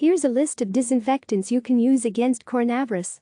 Here's a list of disinfectants you can use against coronavirus.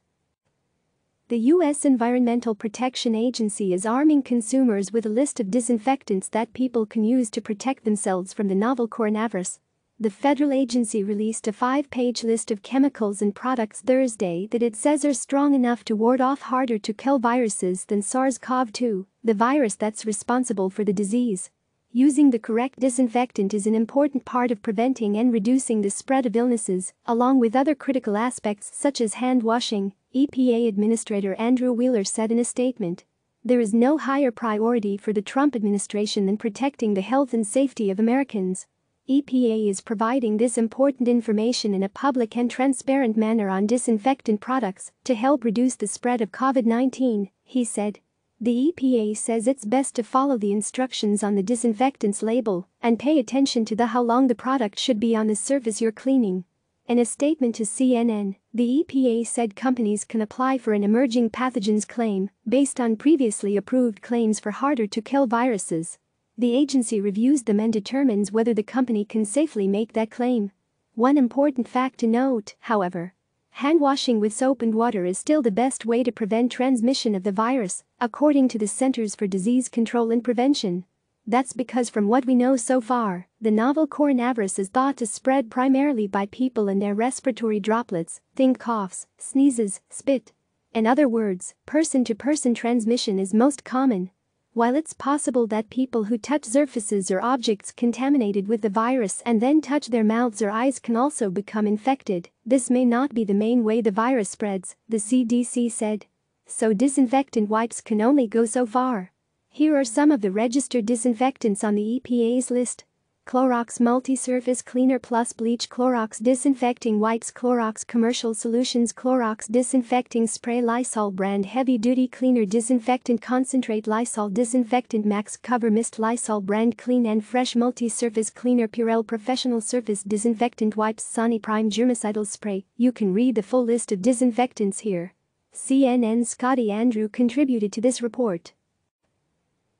The U.S. Environmental Protection Agency is arming consumers with a list of disinfectants that people can use to protect themselves from the novel coronavirus. The federal agency released a five page list of chemicals and products Thursday that it says are strong enough to ward off harder to kill viruses than SARS CoV 2, the virus that's responsible for the disease. Using the correct disinfectant is an important part of preventing and reducing the spread of illnesses, along with other critical aspects such as hand washing, EPA Administrator Andrew Wheeler said in a statement. There is no higher priority for the Trump administration than protecting the health and safety of Americans. EPA is providing this important information in a public and transparent manner on disinfectant products to help reduce the spread of COVID 19, he said. The EPA says it's best to follow the instructions on the disinfectant's label and pay attention to the how long the product should be on the surface you're cleaning. In a statement to CNN, the EPA said companies can apply for an emerging pathogens claim based on previously approved claims for harder to kill viruses. The agency reviews them and determines whether the company can safely make that claim. One important fact to note, however, Hand washing with soap and water is still the best way to prevent transmission of the virus, according to the Centers for Disease Control and Prevention. That's because from what we know so far, the novel coronavirus is thought to spread primarily by people and their respiratory droplets, think coughs, sneezes, spit. In other words, person-to-person -person transmission is most common, while it's possible that people who touch surfaces or objects contaminated with the virus and then touch their mouths or eyes can also become infected, this may not be the main way the virus spreads, the CDC said. So disinfectant wipes can only go so far. Here are some of the registered disinfectants on the EPA's list Clorox Multi-Surface Cleaner Plus Bleach Clorox Disinfecting Wipes Clorox Commercial Solutions Clorox Disinfecting Spray Lysol Brand Heavy Duty Cleaner Disinfectant Concentrate Lysol Disinfectant Max Cover Mist Lysol Brand Clean and Fresh Multi-Surface Cleaner Purell Professional Surface Disinfectant Wipes Sony Prime Germicidal Spray You can read the full list of disinfectants here. CNN Scotty Andrew contributed to this report.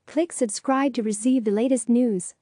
Click subscribe to receive the latest news.